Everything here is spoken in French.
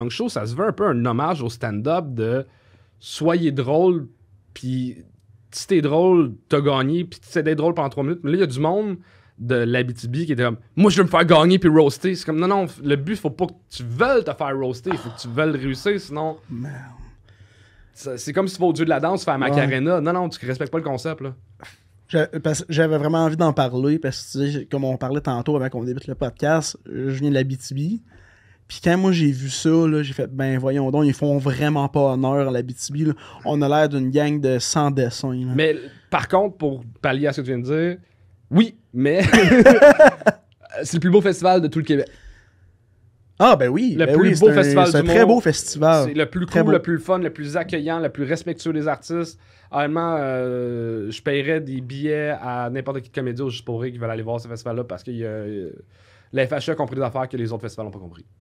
Donc, Show, ça se veut un peu un hommage au stand-up de soyez drôle, puis si t'es drôle, t'as gagné, puis sais d'être drôle pendant 3 minutes. Mais là, il y a du monde de l'ABTB qui était comme moi je veux me faire gagner puis roaster c'est comme non non le but faut pas que tu veuilles te faire roaster faut que tu veuilles réussir sinon c'est comme si tu vas au dieu de la danse faire Macarena non non tu respectes pas le concept là j'avais vraiment envie d'en parler parce que comme on parlait tantôt avant qu'on débute le podcast je viens de l'ABTB. Puis quand moi j'ai vu ça, j'ai fait, ben voyons donc, ils font vraiment pas honneur à la BTB. On a l'air d'une gang de sans dessins. Mais par contre, pour pallier à ce que tu viens de dire, oui, mais c'est le plus beau festival de tout le Québec. Ah ben oui, le ben plus beau festival C'est un très beau festival. C'est le plus cool, le plus fun, le plus accueillant, le plus respectueux des artistes. Honnêtement, euh, je paierais des billets à n'importe qui comédien juste pour qui veulent aller voir ce festival-là parce que l'FHA a euh, e compris des affaires que les autres festivals n'ont pas compris.